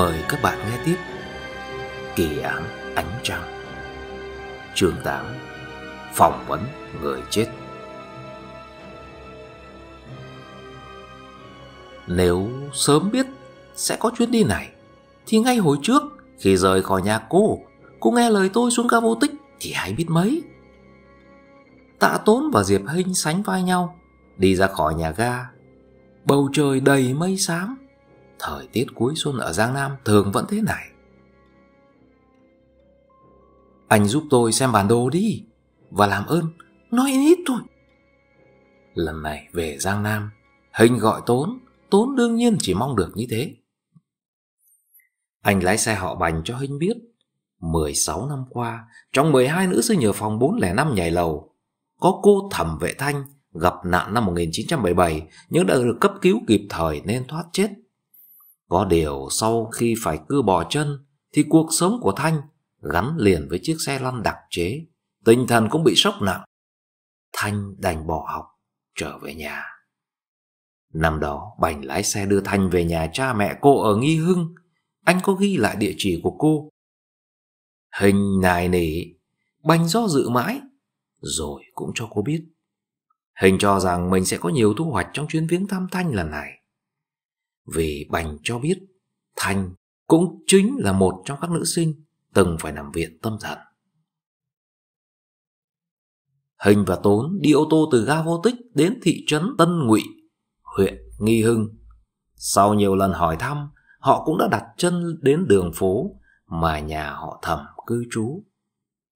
Mời các bạn nghe tiếp Kỳ án Ánh Trăng Chương 8 Phỏng vấn người chết Nếu sớm biết sẽ có chuyến đi này Thì ngay hồi trước khi rời khỏi nhà cô Cô nghe lời tôi xuống ca vô tích thì hay biết mấy Tạ Tốn và Diệp Hinh sánh vai nhau Đi ra khỏi nhà ga Bầu trời đầy mây xám thời tiết cuối xuân ở Giang Nam thường vẫn thế này. Anh giúp tôi xem bản đồ đi và làm ơn nói ít thôi. Lần này về Giang Nam, Hình gọi Tốn, Tốn đương nhiên chỉ mong được như thế. Anh lái xe họ Bành cho Hinh biết 16 năm qua Trong 12 nữ sinh ở phòng 405 nhảy lầu Có cô Thẩm Vệ Thanh Gặp nạn năm 1977 Nhưng đã được cấp cứu kịp thời nên thoát chết có điều sau khi phải cưa bỏ chân thì cuộc sống của Thanh gắn liền với chiếc xe lăn đặc chế. Tinh thần cũng bị sốc nặng. Thanh đành bỏ học, trở về nhà. Năm đó, Bành lái xe đưa Thanh về nhà cha mẹ cô ở Nghi Hưng. Anh có ghi lại địa chỉ của cô. Hình nài nỉ, Bành do dự mãi, rồi cũng cho cô biết. Hình cho rằng mình sẽ có nhiều thu hoạch trong chuyến viếng thăm Thanh lần này vì Bành cho biết Thanh cũng chính là một trong các nữ sinh từng phải nằm viện tâm thần. Hình và Tốn đi ô tô từ ga vô tích đến thị trấn Tân Ngụy, huyện Nghi Hưng. Sau nhiều lần hỏi thăm, họ cũng đã đặt chân đến đường phố mà nhà họ thẩm cư trú.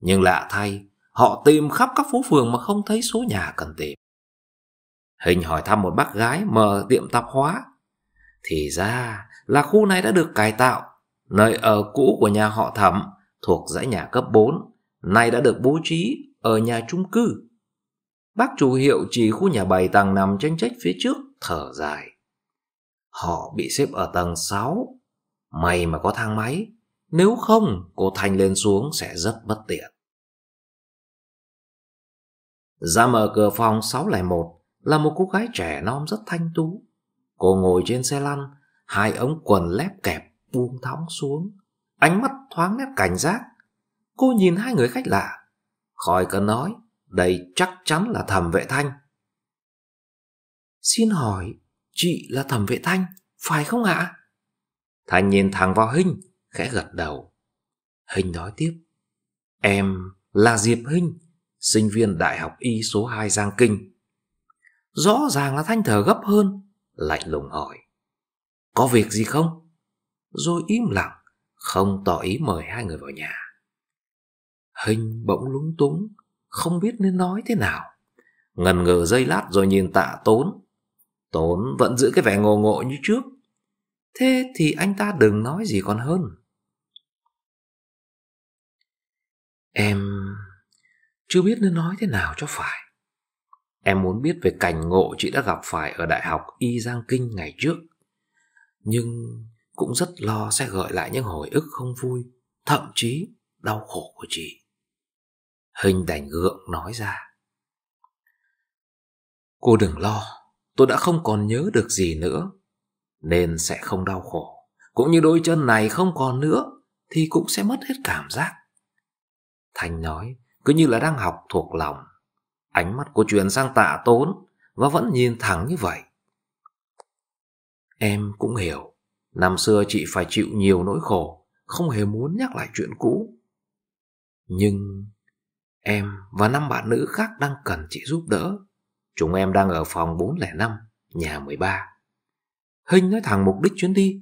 Nhưng lạ thay, họ tìm khắp các phố phường mà không thấy số nhà cần tìm. Hình hỏi thăm một bác gái mở tiệm tạp hóa thì ra là khu này đã được cải tạo, nơi ở cũ của nhà họ thẩm thuộc dãy nhà cấp 4, nay đã được bố trí ở nhà chung cư. Bác chủ hiệu chỉ khu nhà 7 tầng nằm tranh trách phía trước, thở dài. Họ bị xếp ở tầng 6. May mà có thang máy, nếu không cô Thanh lên xuống sẽ rất bất tiện. Ra mở cửa phòng 601 là một cô gái trẻ non rất thanh tú. Cô ngồi trên xe lăn, hai ống quần lép kẹp buông thõng xuống, ánh mắt thoáng nét cảnh giác. Cô nhìn hai người khách lạ, khỏi cần nói, đây chắc chắn là Thẩm Vệ Thanh. Xin hỏi, chị là Thẩm Vệ Thanh, phải không ạ? Thanh nhìn thẳng vào Hinh, khẽ gật đầu. Hinh nói tiếp, em là Diệp Hinh, sinh viên Đại học Y số 2 Giang Kinh. Rõ ràng là Thanh thở gấp hơn, lạnh lùng hỏi Có việc gì không? Rồi im lặng Không tỏ ý mời hai người vào nhà Hình bỗng lúng túng Không biết nên nói thế nào Ngần ngờ dây lát rồi nhìn tạ tốn Tốn vẫn giữ cái vẻ ngồ ngộ như trước Thế thì anh ta đừng nói gì còn hơn Em chưa biết nên nói thế nào cho phải Em muốn biết về cảnh ngộ chị đã gặp phải ở Đại học Y Giang Kinh ngày trước. Nhưng cũng rất lo sẽ gợi lại những hồi ức không vui, thậm chí đau khổ của chị. Hình đành gượng nói ra. Cô đừng lo, tôi đã không còn nhớ được gì nữa, nên sẽ không đau khổ. Cũng như đôi chân này không còn nữa, thì cũng sẽ mất hết cảm giác. Thành nói, cứ như là đang học thuộc lòng Ánh mắt cô chuyển sang tạ tốn và vẫn nhìn thẳng như vậy. Em cũng hiểu, năm xưa chị phải chịu nhiều nỗi khổ, không hề muốn nhắc lại chuyện cũ. Nhưng em và năm bạn nữ khác đang cần chị giúp đỡ. Chúng em đang ở phòng 405, nhà 13. Hình nói thẳng mục đích chuyến đi.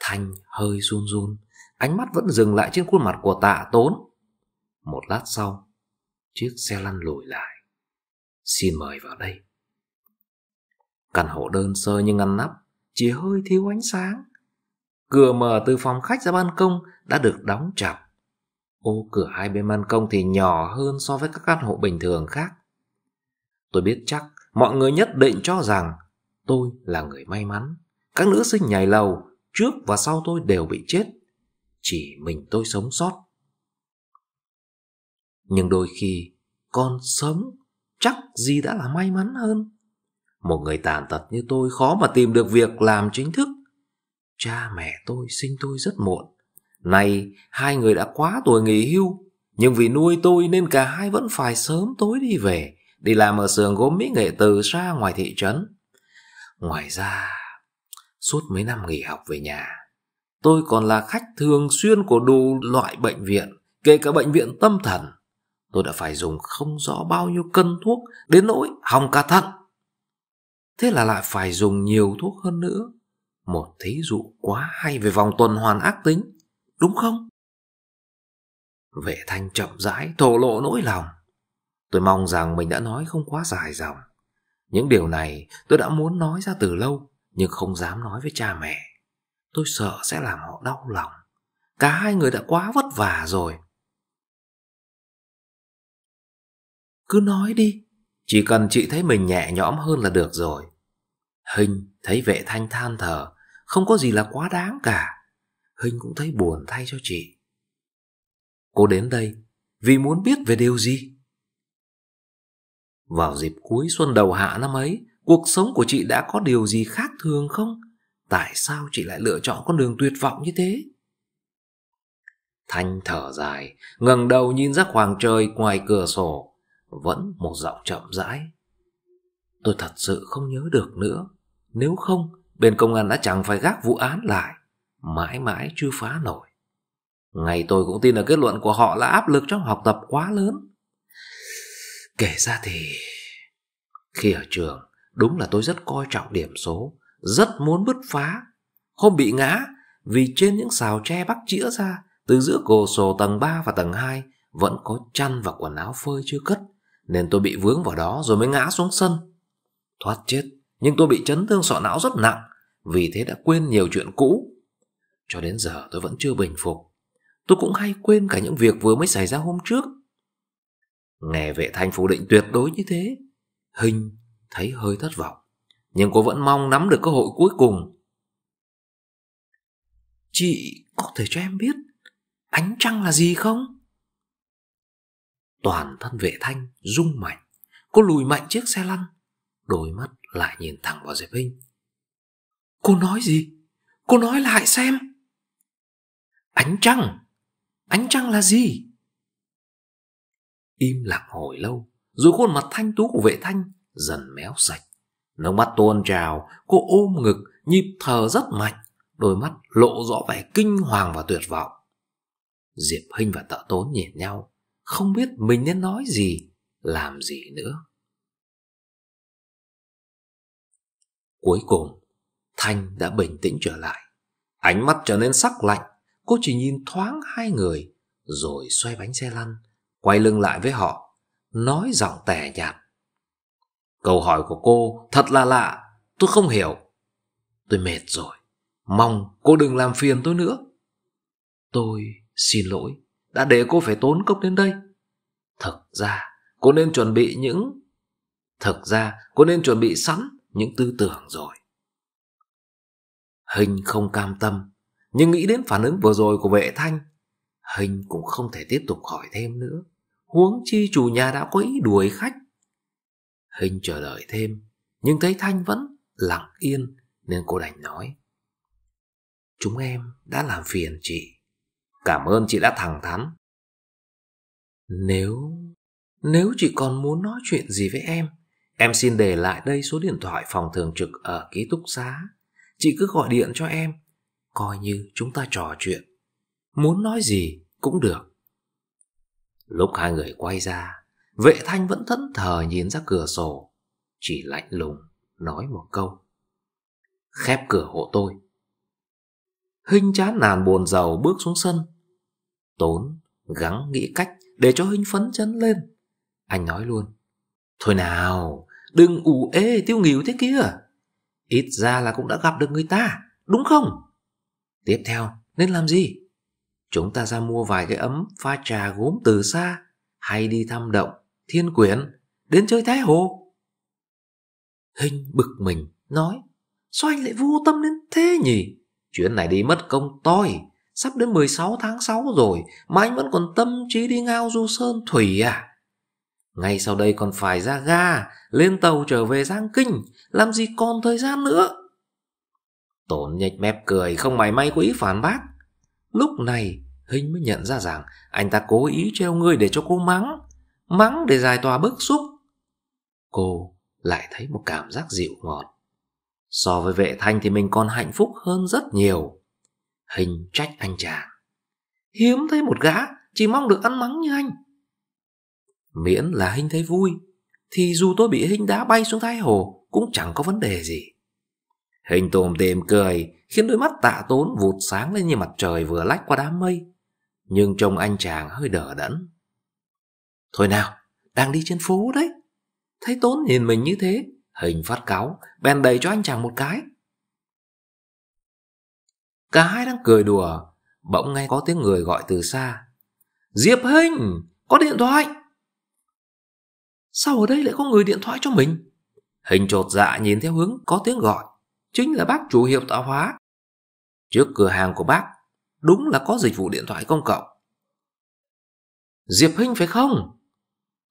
Thanh hơi run run, ánh mắt vẫn dừng lại trên khuôn mặt của tạ tốn. Một lát sau, chiếc xe lăn lùi lại. Xin mời vào đây. Căn hộ đơn sơ nhưng ngăn nắp, chỉ hơi thiếu ánh sáng. Cửa mở từ phòng khách ra ban công đã được đóng chặt. Ô cửa hai bên ban công thì nhỏ hơn so với các căn hộ bình thường khác. Tôi biết chắc mọi người nhất định cho rằng tôi là người may mắn. Các nữ sinh nhảy lầu trước và sau tôi đều bị chết. Chỉ mình tôi sống sót. Nhưng đôi khi con sống chắc gì đã là may mắn hơn. Một người tàn tật như tôi khó mà tìm được việc làm chính thức. Cha mẹ tôi sinh tôi rất muộn. Nay hai người đã quá tuổi nghỉ hưu, nhưng vì nuôi tôi nên cả hai vẫn phải sớm tối đi về, đi làm ở xưởng gốm mỹ nghệ từ xa ngoài thị trấn. Ngoài ra, suốt mấy năm nghỉ học về nhà, tôi còn là khách thường xuyên của đủ loại bệnh viện, kể cả bệnh viện tâm thần tôi đã phải dùng không rõ bao nhiêu cân thuốc đến nỗi hỏng cả thận thế là lại phải dùng nhiều thuốc hơn nữa một thí dụ quá hay về vòng tuần hoàn ác tính đúng không vệ thanh chậm rãi thổ lộ nỗi lòng tôi mong rằng mình đã nói không quá dài dòng những điều này tôi đã muốn nói ra từ lâu nhưng không dám nói với cha mẹ tôi sợ sẽ làm họ đau lòng cả hai người đã quá vất vả rồi Cứ nói đi Chỉ cần chị thấy mình nhẹ nhõm hơn là được rồi Hình thấy vệ thanh than thở Không có gì là quá đáng cả Hình cũng thấy buồn thay cho chị Cô đến đây Vì muốn biết về điều gì Vào dịp cuối xuân đầu hạ năm ấy Cuộc sống của chị đã có điều gì khác thường không? Tại sao chị lại lựa chọn con đường tuyệt vọng như thế? Thanh thở dài, ngẩng đầu nhìn ra khoảng trời ngoài cửa sổ vẫn một giọng chậm rãi. Tôi thật sự không nhớ được nữa, nếu không bên công an đã chẳng phải gác vụ án lại, mãi mãi chưa phá nổi. Ngày tôi cũng tin là kết luận của họ là áp lực trong học tập quá lớn. Kể ra thì khi ở trường, đúng là tôi rất coi trọng điểm số, rất muốn bứt phá. Hôm bị ngã vì trên những xào tre bắc chĩa ra từ giữa cổ sổ tầng 3 và tầng 2 vẫn có chăn và quần áo phơi chưa cất nên tôi bị vướng vào đó rồi mới ngã xuống sân. Thoát chết, nhưng tôi bị chấn thương sọ não rất nặng, vì thế đã quên nhiều chuyện cũ. Cho đến giờ tôi vẫn chưa bình phục. Tôi cũng hay quên cả những việc vừa mới xảy ra hôm trước. Nghe vệ thanh phủ định tuyệt đối như thế, Hình thấy hơi thất vọng, nhưng cô vẫn mong nắm được cơ hội cuối cùng. Chị có thể cho em biết ánh trăng là gì không? toàn thân vệ thanh rung mạnh cô lùi mạnh chiếc xe lăn đôi mắt lại nhìn thẳng vào diệp hinh cô nói gì cô nói lại xem ánh trăng ánh trăng là gì im lặng hồi lâu rồi khuôn mặt thanh tú của vệ thanh dần méo sạch nước mắt tuôn trào cô ôm ngực nhịp thở rất mạnh đôi mắt lộ rõ vẻ kinh hoàng và tuyệt vọng diệp hinh và tạ tốn nhìn nhau không biết mình nên nói gì làm gì nữa cuối cùng thanh đã bình tĩnh trở lại ánh mắt trở nên sắc lạnh cô chỉ nhìn thoáng hai người rồi xoay bánh xe lăn quay lưng lại với họ nói giọng tẻ nhạt câu hỏi của cô thật là lạ tôi không hiểu tôi mệt rồi mong cô đừng làm phiền tôi nữa tôi xin lỗi đã để cô phải tốn công đến đây thực ra cô nên chuẩn bị những thực ra cô nên chuẩn bị sẵn những tư tưởng rồi hình không cam tâm nhưng nghĩ đến phản ứng vừa rồi của vệ thanh hình cũng không thể tiếp tục hỏi thêm nữa huống chi chủ nhà đã có ý đuổi khách hình chờ đợi thêm nhưng thấy thanh vẫn lặng yên nên cô đành nói chúng em đã làm phiền chị Cảm ơn chị đã thẳng thắn. Nếu... Nếu chị còn muốn nói chuyện gì với em, em xin để lại đây số điện thoại phòng thường trực ở ký túc xá. Chị cứ gọi điện cho em, coi như chúng ta trò chuyện. Muốn nói gì cũng được. Lúc hai người quay ra, vệ thanh vẫn thẫn thờ nhìn ra cửa sổ. Chỉ lạnh lùng, nói một câu. Khép cửa hộ tôi. Hinh chán nàn buồn giàu bước xuống sân, Tốn gắng nghĩ cách để cho Hinh phấn chấn lên. Anh nói luôn. Thôi nào, đừng ủ ê tiêu nghỉu thế kia. Ít ra là cũng đã gặp được người ta, đúng không? Tiếp theo, nên làm gì? Chúng ta ra mua vài cái ấm pha trà gốm từ xa, hay đi thăm động, thiên quyển, đến chơi Thái Hồ. Hình bực mình, nói, sao anh lại vô tâm đến thế nhỉ? Chuyến này đi mất công toi, Sắp đến 16 tháng 6 rồi Mà anh vẫn còn tâm trí đi ngao du sơn thủy à Ngay sau đây còn phải ra ga Lên tàu trở về Giang Kinh Làm gì còn thời gian nữa Tổn nhạch mép cười Không mảy may có ý phản bác Lúc này Hinh mới nhận ra rằng Anh ta cố ý treo ngươi để cho cô mắng Mắng để giải tỏa bức xúc Cô lại thấy một cảm giác dịu ngọt So với vệ thanh thì mình còn hạnh phúc hơn rất nhiều Hình trách anh chàng Hiếm thấy một gã Chỉ mong được ăn mắng như anh Miễn là Hình thấy vui Thì dù tôi bị Hình đá bay xuống thái hồ Cũng chẳng có vấn đề gì Hình tồm tềm cười Khiến đôi mắt tạ tốn vụt sáng lên như mặt trời Vừa lách qua đám mây Nhưng trông anh chàng hơi đờ đẫn Thôi nào Đang đi trên phố đấy Thấy tốn nhìn mình như thế Hình phát cáo Bèn đầy cho anh chàng một cái Cả hai đang cười đùa Bỗng nghe có tiếng người gọi từ xa Diệp Hinh Có điện thoại Sao ở đây lại có người điện thoại cho mình Hình trột dạ nhìn theo hướng có tiếng gọi Chính là bác chủ hiệu tạo hóa Trước cửa hàng của bác Đúng là có dịch vụ điện thoại công cộng Diệp Hinh phải không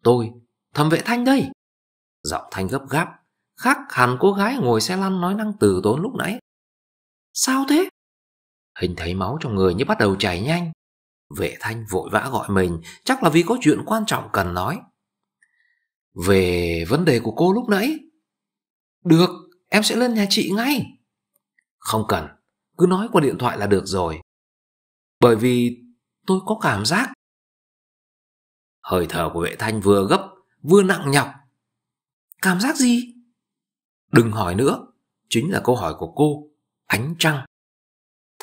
Tôi Thẩm vệ Thanh đây Giọng Thanh gấp gáp Khác hẳn cô gái ngồi xe lăn nói năng từ tốn lúc nãy Sao thế Hình thấy máu trong người như bắt đầu chảy nhanh. Vệ thanh vội vã gọi mình, chắc là vì có chuyện quan trọng cần nói. Về vấn đề của cô lúc nãy. Được, em sẽ lên nhà chị ngay. Không cần, cứ nói qua điện thoại là được rồi. Bởi vì tôi có cảm giác. Hơi thở của vệ thanh vừa gấp, vừa nặng nhọc. Cảm giác gì? Đừng hỏi nữa, chính là câu hỏi của cô, ánh trăng.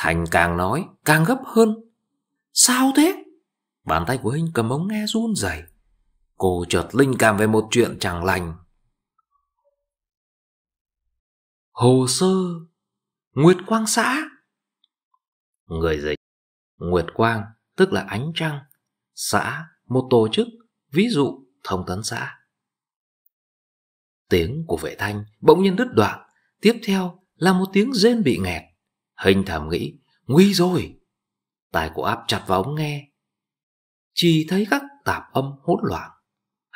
Thành càng nói, càng gấp hơn. Sao thế? Bàn tay của Hinh cầm ống nghe run rẩy. Cô chợt linh cảm về một chuyện chẳng lành. Hồ sơ Nguyệt Quang xã Người dịch Nguyệt Quang tức là ánh trăng Xã một tổ chức Ví dụ thông tấn xã Tiếng của vệ thanh bỗng nhiên đứt đoạn Tiếp theo là một tiếng rên bị nghẹt Hình thầm nghĩ Nguy rồi Tai của áp chặt vào ống nghe Chỉ thấy các tạp âm hỗn loạn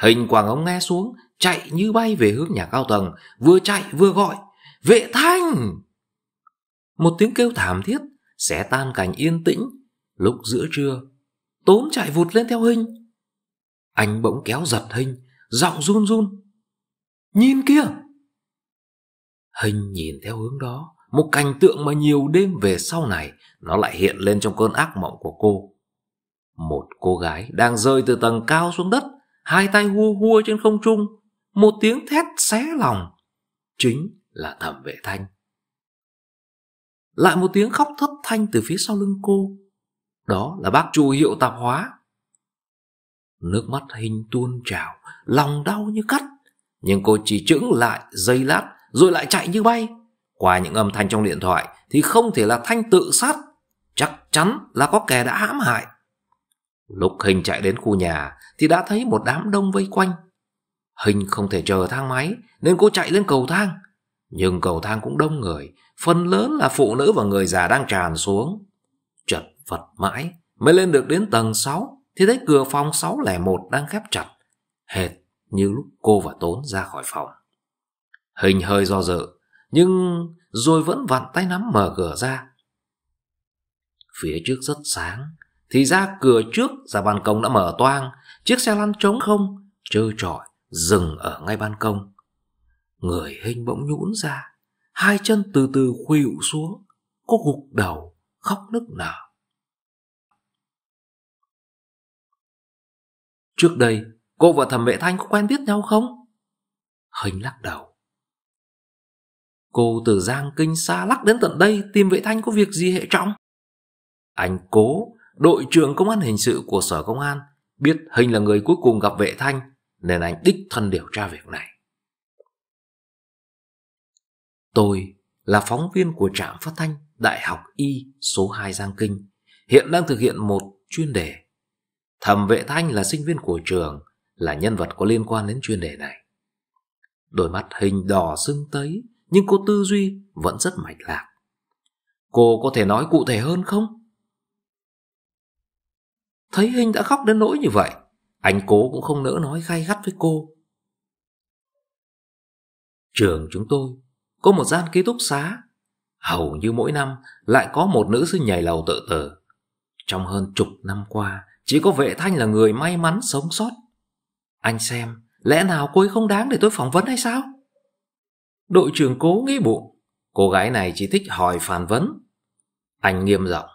Hình quàng ống nghe xuống Chạy như bay về hướng nhà cao tầng Vừa chạy vừa gọi Vệ thanh Một tiếng kêu thảm thiết Xé tan cảnh yên tĩnh Lúc giữa trưa Tốn chạy vụt lên theo hình Anh bỗng kéo giật hình Giọng run run Nhìn kia Hình nhìn theo hướng đó một cảnh tượng mà nhiều đêm về sau này nó lại hiện lên trong cơn ác mộng của cô. Một cô gái đang rơi từ tầng cao xuống đất, hai tay hua hua trên không trung, một tiếng thét xé lòng. Chính là thẩm vệ thanh. Lại một tiếng khóc thất thanh từ phía sau lưng cô. Đó là bác chủ hiệu tạp hóa. Nước mắt hình tuôn trào, lòng đau như cắt. Nhưng cô chỉ chững lại giây lát rồi lại chạy như bay qua những âm thanh trong điện thoại thì không thể là Thanh tự sát, chắc chắn là có kẻ đã hãm hại. Lúc Hình chạy đến khu nhà thì đã thấy một đám đông vây quanh. Hình không thể chờ thang máy nên cô chạy lên cầu thang. Nhưng cầu thang cũng đông người, phần lớn là phụ nữ và người già đang tràn xuống. Chật vật mãi, mới lên được đến tầng 6 thì thấy cửa phòng 601 đang khép chặt, hệt như lúc cô và Tốn ra khỏi phòng. Hình hơi do dự, nhưng rồi vẫn vặn tay nắm mở cửa ra. Phía trước rất sáng, thì ra cửa trước ra ban công đã mở toang, chiếc xe lăn trống không, trơ trọi, dừng ở ngay ban công. Người hình bỗng nhũn ra, hai chân từ từ khuỵu xuống, cô gục đầu, khóc nức nở. Trước đây, cô và thẩm vệ thanh có quen biết nhau không? Hình lắc đầu. Cô từ Giang Kinh xa lắc đến tận đây tìm vệ thanh có việc gì hệ trọng. Anh Cố, đội trưởng công an hình sự của sở công an, biết Hình là người cuối cùng gặp vệ thanh nên anh đích thân điều tra việc này. Tôi là phóng viên của trạm phát thanh Đại học Y số 2 Giang Kinh, hiện đang thực hiện một chuyên đề. Thẩm Vệ Thanh là sinh viên của trường, là nhân vật có liên quan đến chuyên đề này. Đôi mắt hình đỏ sưng tấy, nhưng cô tư duy vẫn rất mạch lạc. Cô có thể nói cụ thể hơn không? Thấy Hình đã khóc đến nỗi như vậy, anh cố cũng không nỡ nói gay gắt với cô. Trường chúng tôi có một gian ký túc xá. Hầu như mỗi năm lại có một nữ sinh nhảy lầu tự tử. Trong hơn chục năm qua, chỉ có vệ thanh là người may mắn sống sót. Anh xem, lẽ nào cô ấy không đáng để tôi phỏng vấn hay sao? Đội trưởng cố nghĩ bụng, cô gái này chỉ thích hỏi phản vấn. Anh nghiêm giọng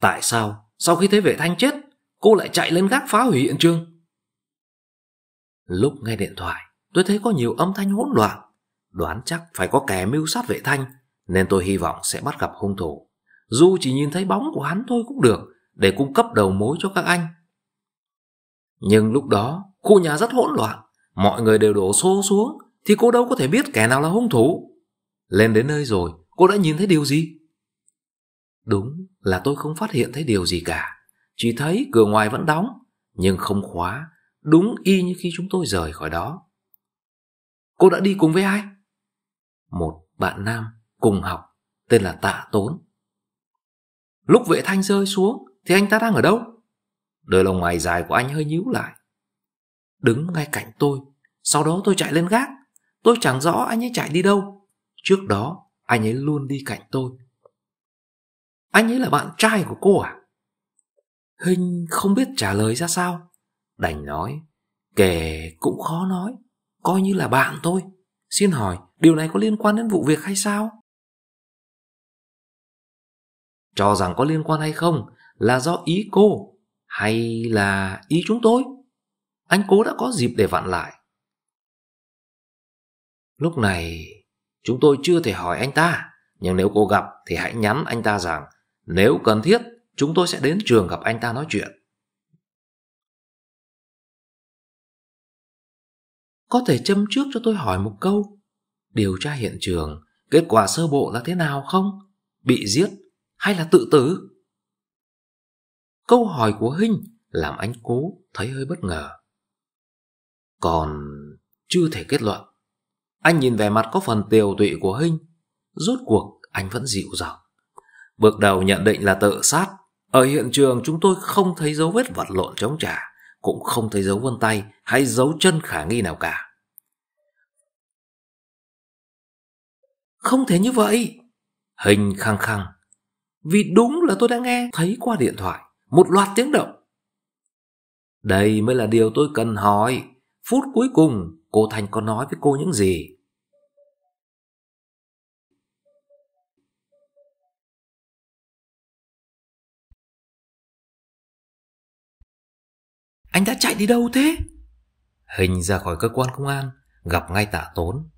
Tại sao, sau khi thấy vệ thanh chết, cô lại chạy lên gác phá hủy hiện trường? Lúc nghe điện thoại, tôi thấy có nhiều âm thanh hỗn loạn. Đoán chắc phải có kẻ mưu sát vệ thanh, nên tôi hy vọng sẽ bắt gặp hung thủ. Dù chỉ nhìn thấy bóng của hắn thôi cũng được, để cung cấp đầu mối cho các anh. Nhưng lúc đó, khu nhà rất hỗn loạn, mọi người đều đổ xô xuống, thì cô đâu có thể biết kẻ nào là hung thủ. Lên đến nơi rồi, cô đã nhìn thấy điều gì? Đúng là tôi không phát hiện thấy điều gì cả. Chỉ thấy cửa ngoài vẫn đóng, nhưng không khóa, đúng y như khi chúng tôi rời khỏi đó. Cô đã đi cùng với ai? Một bạn nam cùng học, tên là Tạ Tốn. Lúc vệ thanh rơi xuống, thì anh ta đang ở đâu? Đôi lông mày dài của anh hơi nhíu lại. Đứng ngay cạnh tôi, sau đó tôi chạy lên gác Tôi chẳng rõ anh ấy chạy đi đâu. Trước đó, anh ấy luôn đi cạnh tôi. Anh ấy là bạn trai của cô à? Hình không biết trả lời ra sao. Đành nói, kể cũng khó nói, coi như là bạn tôi. Xin hỏi, điều này có liên quan đến vụ việc hay sao? Cho rằng có liên quan hay không là do ý cô hay là ý chúng tôi? Anh cố đã có dịp để vặn lại Lúc này chúng tôi chưa thể hỏi anh ta Nhưng nếu cô gặp thì hãy nhắn anh ta rằng Nếu cần thiết chúng tôi sẽ đến trường gặp anh ta nói chuyện Có thể châm trước cho tôi hỏi một câu Điều tra hiện trường Kết quả sơ bộ là thế nào không? Bị giết hay là tự tử? Câu hỏi của Hinh làm anh cố thấy hơi bất ngờ Còn chưa thể kết luận anh nhìn về mặt có phần tiều tụy của Hinh Rốt cuộc anh vẫn dịu dàng Bước đầu nhận định là tự sát Ở hiện trường chúng tôi không thấy dấu vết vật lộn chống trả Cũng không thấy dấu vân tay hay dấu chân khả nghi nào cả Không thể như vậy Hình khăng khăng Vì đúng là tôi đã nghe thấy qua điện thoại Một loạt tiếng động Đây mới là điều tôi cần hỏi Phút cuối cùng cô Thành có nói với cô những gì Anh đã chạy đi đâu thế? Hình ra khỏi cơ quan công an, gặp ngay tạ tốn.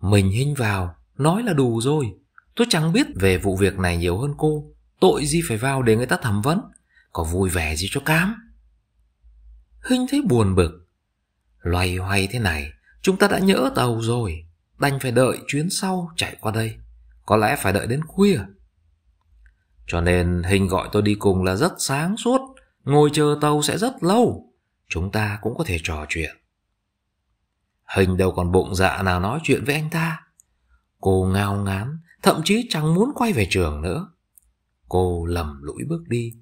Mình hình vào, nói là đủ rồi. Tôi chẳng biết về vụ việc này nhiều hơn cô. Tội gì phải vào để người ta thẩm vấn. Có vui vẻ gì cho cám. Hình thấy buồn bực. Loay hoay thế này, chúng ta đã nhỡ tàu rồi. Đành phải đợi chuyến sau chạy qua đây. Có lẽ phải đợi đến khuya. Cho nên Hình gọi tôi đi cùng là rất sáng suốt Ngồi chờ tàu sẽ rất lâu Chúng ta cũng có thể trò chuyện Hình đâu còn bụng dạ nào nói chuyện với anh ta Cô ngao ngán Thậm chí chẳng muốn quay về trường nữa Cô lầm lũi bước đi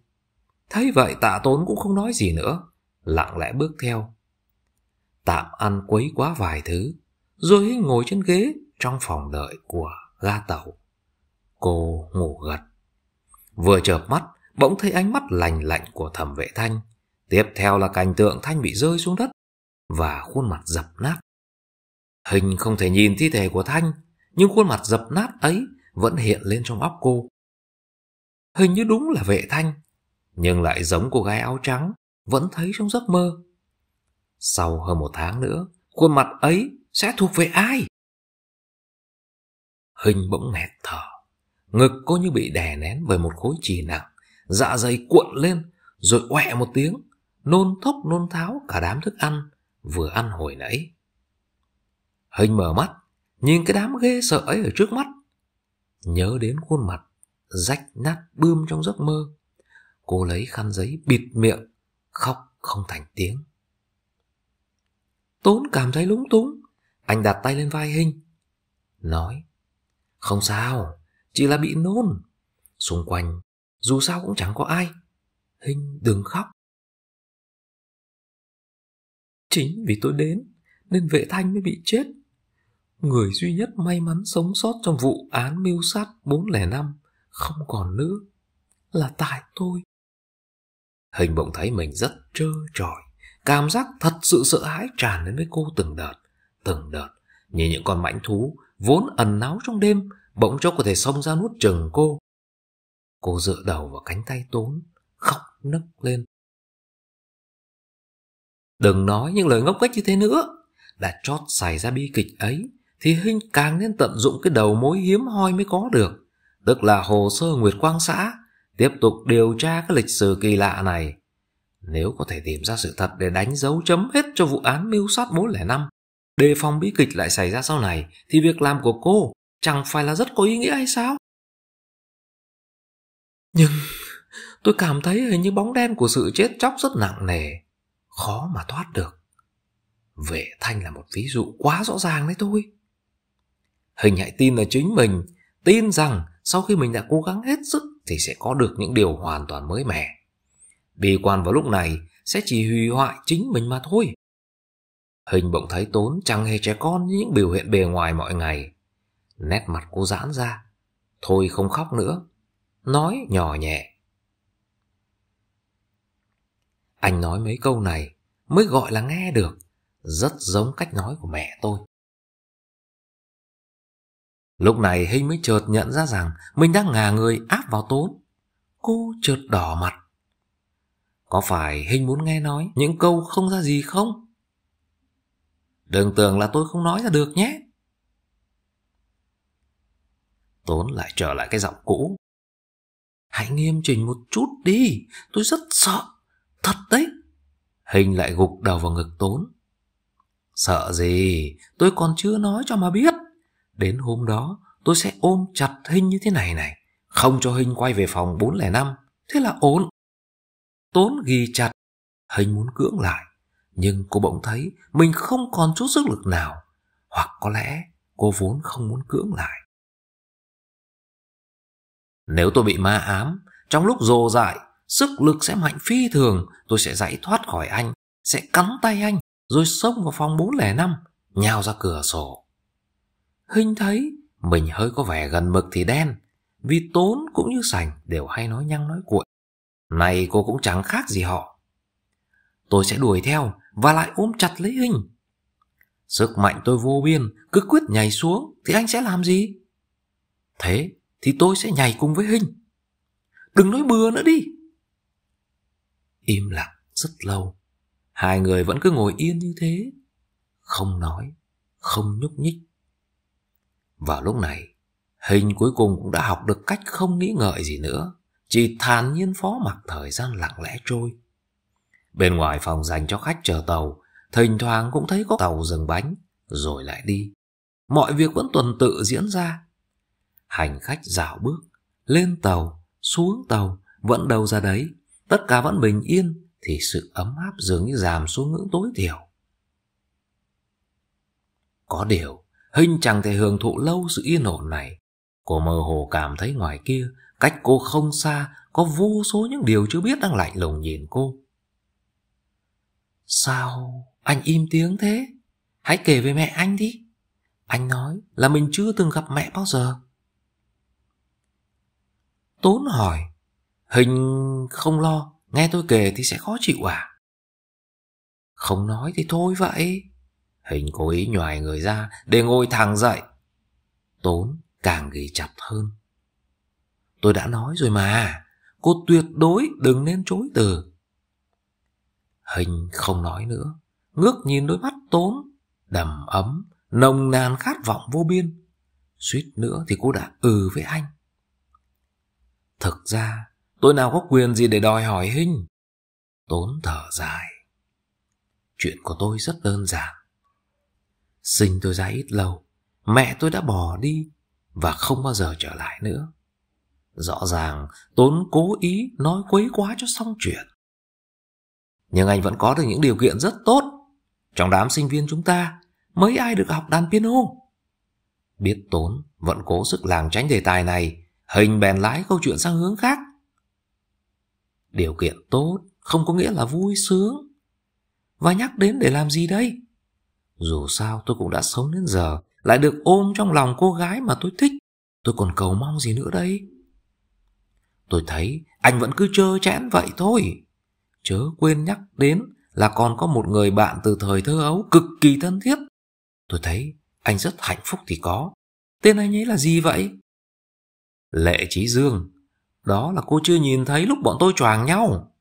Thấy vậy tạ tốn cũng không nói gì nữa Lặng lẽ bước theo Tạm ăn quấy quá vài thứ Rồi ngồi trên ghế Trong phòng đợi của ga tàu Cô ngủ gật Vừa chợp mắt bỗng thấy ánh mắt lành lạnh của thẩm vệ thanh. Tiếp theo là cảnh tượng thanh bị rơi xuống đất và khuôn mặt dập nát. Hình không thể nhìn thi thể của Thanh, nhưng khuôn mặt dập nát ấy vẫn hiện lên trong óc cô. Hình như đúng là vệ Thanh, nhưng lại giống cô gái áo trắng, vẫn thấy trong giấc mơ. Sau hơn một tháng nữa, khuôn mặt ấy sẽ thuộc về ai? Hình bỗng nghẹt thở, ngực cô như bị đè nén bởi một khối trì nặng dạ dày cuộn lên, rồi oẹ một tiếng, nôn thốc nôn tháo cả đám thức ăn, vừa ăn hồi nãy. Hình mở mắt, nhìn cái đám ghê sợ ấy ở trước mắt. Nhớ đến khuôn mặt, rách nát bươm trong giấc mơ. Cô lấy khăn giấy bịt miệng, khóc không thành tiếng. Tốn cảm thấy lúng túng, anh đặt tay lên vai Hình. Nói, không sao, chỉ là bị nôn. Xung quanh dù sao cũng chẳng có ai hình đừng khóc chính vì tôi đến nên vệ thanh mới bị chết người duy nhất may mắn sống sót trong vụ án mưu sát 405 không còn nữa là tại tôi hình bỗng thấy mình rất trơ trọi cảm giác thật sự sợ hãi tràn đến với cô từng đợt từng đợt như những con mãnh thú vốn ẩn náu trong đêm bỗng chốc có thể xông ra nuốt chừng cô Cô dựa đầu vào cánh tay Tốn, khóc nấc lên. Đừng nói những lời ngốc nghếch như thế nữa. Đã chót xảy ra bi kịch ấy, thì Hinh càng nên tận dụng cái đầu mối hiếm hoi mới có được. Tức là hồ sơ Nguyệt Quang xã, tiếp tục điều tra cái lịch sử kỳ lạ này. Nếu có thể tìm ra sự thật để đánh dấu chấm hết cho vụ án mưu sát 405, đề phòng bi kịch lại xảy ra sau này, thì việc làm của cô chẳng phải là rất có ý nghĩa hay sao? Nhưng tôi cảm thấy hình như bóng đen của sự chết chóc rất nặng nề, khó mà thoát được. Vệ Thanh là một ví dụ quá rõ ràng đấy thôi Hình hãy tin là chính mình, tin rằng sau khi mình đã cố gắng hết sức thì sẽ có được những điều hoàn toàn mới mẻ. Bi quan vào lúc này sẽ chỉ hủy hoại chính mình mà thôi. Hình bỗng thấy Tốn chẳng hề trẻ con như những biểu hiện bề ngoài mọi ngày. Nét mặt cô giãn ra. Thôi không khóc nữa, nói nhỏ nhẹ. Anh nói mấy câu này mới gọi là nghe được, rất giống cách nói của mẹ tôi. Lúc này Hinh mới chợt nhận ra rằng mình đang ngả người áp vào tốn. Cô chợt đỏ mặt. Có phải Hinh muốn nghe nói những câu không ra gì không? Đừng tưởng là tôi không nói ra được nhé. Tốn lại trở lại cái giọng cũ. Hãy nghiêm chỉnh một chút đi, tôi rất sợ, thật đấy. Hình lại gục đầu vào ngực Tốn. Sợ gì, tôi còn chưa nói cho mà biết. Đến hôm đó, tôi sẽ ôm chặt Hình như thế này này, không cho Hình quay về phòng 405, thế là ổn. Tốn ghi chặt, Hình muốn cưỡng lại, nhưng cô bỗng thấy mình không còn chút sức lực nào, hoặc có lẽ cô vốn không muốn cưỡng lại. Nếu tôi bị ma ám, trong lúc dồ dại, sức lực sẽ mạnh phi thường, tôi sẽ giải thoát khỏi anh, sẽ cắn tay anh, rồi xông vào phòng 405, nhào ra cửa sổ. Hình thấy mình hơi có vẻ gần mực thì đen, vì Tốn cũng như Sành đều hay nói nhăng nói cuội. Này cô cũng chẳng khác gì họ. Tôi sẽ đuổi theo và lại ôm chặt lấy Hình. Sức mạnh tôi vô biên, cứ quyết nhảy xuống thì anh sẽ làm gì? Thế thì tôi sẽ nhảy cùng với Hình. Đừng nói bừa nữa đi. Im lặng rất lâu, hai người vẫn cứ ngồi yên như thế, không nói, không nhúc nhích. Vào lúc này, Hình cuối cùng cũng đã học được cách không nghĩ ngợi gì nữa, chỉ thản nhiên phó mặc thời gian lặng lẽ trôi. Bên ngoài phòng dành cho khách chờ tàu, thỉnh thoảng cũng thấy có tàu dừng bánh, rồi lại đi. Mọi việc vẫn tuần tự diễn ra, hành khách dạo bước, lên tàu, xuống tàu, vẫn đâu ra đấy, tất cả vẫn bình yên thì sự ấm áp dường như giảm xuống ngưỡng tối thiểu. Có điều, hình chẳng thể hưởng thụ lâu sự yên ổn này. Cô mơ hồ cảm thấy ngoài kia, cách cô không xa, có vô số những điều chưa biết đang lạnh lùng nhìn cô. Sao anh im tiếng thế? Hãy kể về mẹ anh đi. Anh nói là mình chưa từng gặp mẹ bao giờ. Tốn hỏi Hình không lo Nghe tôi kể thì sẽ khó chịu à Không nói thì thôi vậy Hình cố ý nhòi người ra Để ngồi thẳng dậy Tốn càng ghi chặt hơn Tôi đã nói rồi mà Cô tuyệt đối đừng nên chối từ Hình không nói nữa Ngước nhìn đôi mắt tốn Đầm ấm Nồng nàn khát vọng vô biên Suýt nữa thì cô đã ừ với anh Thực ra, tôi nào có quyền gì để đòi hỏi Hinh? Tốn thở dài. Chuyện của tôi rất đơn giản. Sinh tôi ra ít lâu, mẹ tôi đã bỏ đi và không bao giờ trở lại nữa. Rõ ràng Tốn cố ý nói quấy quá cho xong chuyện. Nhưng anh vẫn có được những điều kiện rất tốt. Trong đám sinh viên chúng ta, mấy ai được học đàn piano? Biết Tốn vẫn cố sức làng tránh đề tài này Hình bèn lái câu chuyện sang hướng khác. Điều kiện tốt không có nghĩa là vui sướng. Và nhắc đến để làm gì đây? Dù sao tôi cũng đã sống đến giờ, lại được ôm trong lòng cô gái mà tôi thích. Tôi còn cầu mong gì nữa đây? Tôi thấy anh vẫn cứ trơ chẽn vậy thôi. Chớ quên nhắc đến là còn có một người bạn từ thời thơ ấu cực kỳ thân thiết. Tôi thấy anh rất hạnh phúc thì có. Tên anh ấy là gì vậy? Lệ Trí Dương, đó là cô chưa nhìn thấy lúc bọn tôi choàng nhau.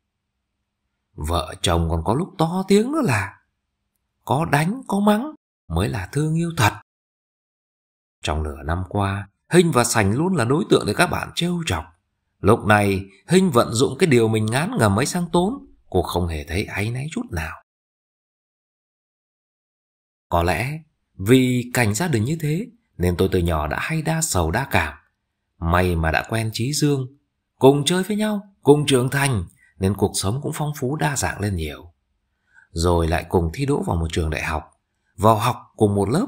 Vợ chồng còn có lúc to tiếng nữa là có đánh, có mắng mới là thương yêu thật. Trong nửa năm qua, Hinh và Sành luôn là đối tượng để các bạn trêu chọc. Lúc này, Hinh vận dụng cái điều mình ngán ngầm ấy sang tốn, cô không hề thấy áy náy chút nào. Có lẽ vì cảnh gia đình như thế nên tôi từ nhỏ đã hay đa sầu đa cảm mày mà đã quen Trí Dương, cùng chơi với nhau, cùng trưởng thành, nên cuộc sống cũng phong phú đa dạng lên nhiều. Rồi lại cùng thi đỗ vào một trường đại học, vào học cùng một lớp.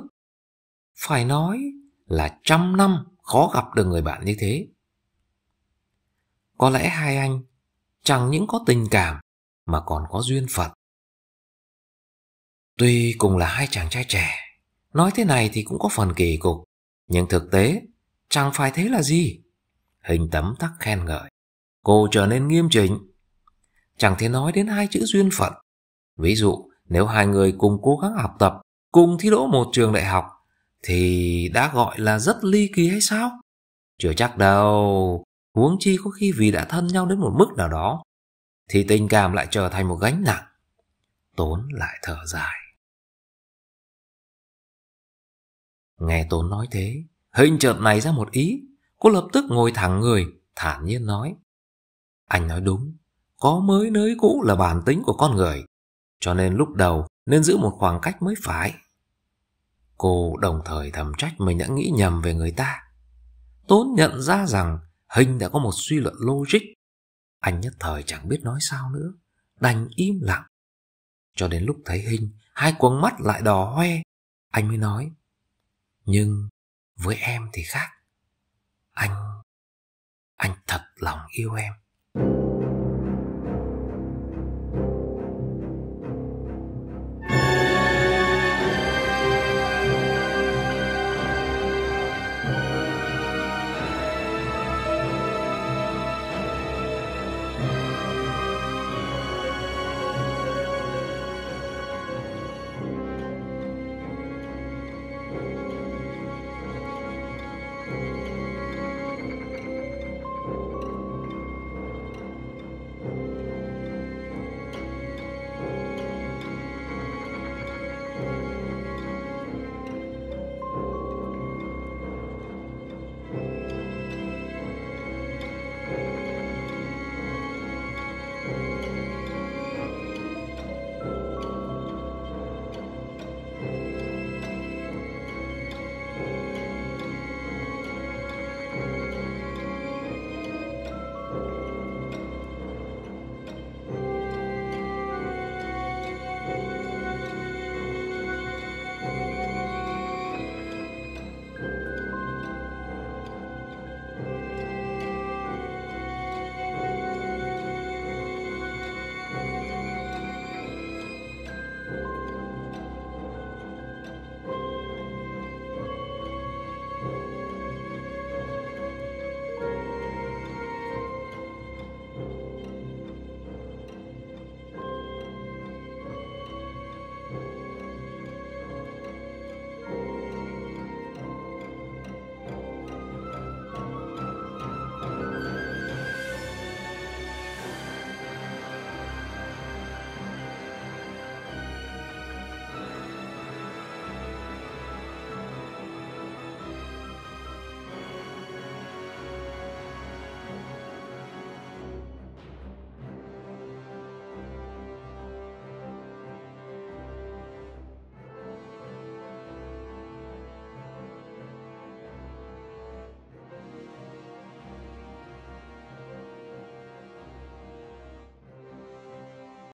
Phải nói là trăm năm khó gặp được người bạn như thế. Có lẽ hai anh chẳng những có tình cảm mà còn có duyên phận. Tuy cùng là hai chàng trai trẻ, nói thế này thì cũng có phần kỳ cục, nhưng thực tế Chẳng phải thế là gì? Hình tấm tắc khen ngợi. Cô trở nên nghiêm chỉnh. Chẳng thể nói đến hai chữ duyên phận. Ví dụ, nếu hai người cùng cố gắng học tập, cùng thi đỗ một trường đại học, thì đã gọi là rất ly kỳ hay sao? Chưa chắc đâu. Huống chi có khi vì đã thân nhau đến một mức nào đó, thì tình cảm lại trở thành một gánh nặng. Tốn lại thở dài. Nghe Tốn nói thế, Hình chợt này ra một ý, cô lập tức ngồi thẳng người, thản nhiên nói. Anh nói đúng, có mới nới cũ là bản tính của con người, cho nên lúc đầu nên giữ một khoảng cách mới phải. Cô đồng thời thầm trách mình đã nghĩ nhầm về người ta. Tốn nhận ra rằng Hình đã có một suy luận logic. Anh nhất thời chẳng biết nói sao nữa, đành im lặng. Cho đến lúc thấy Hình, hai cuống mắt lại đỏ hoe, anh mới nói. Nhưng với em thì khác anh anh thật lòng yêu em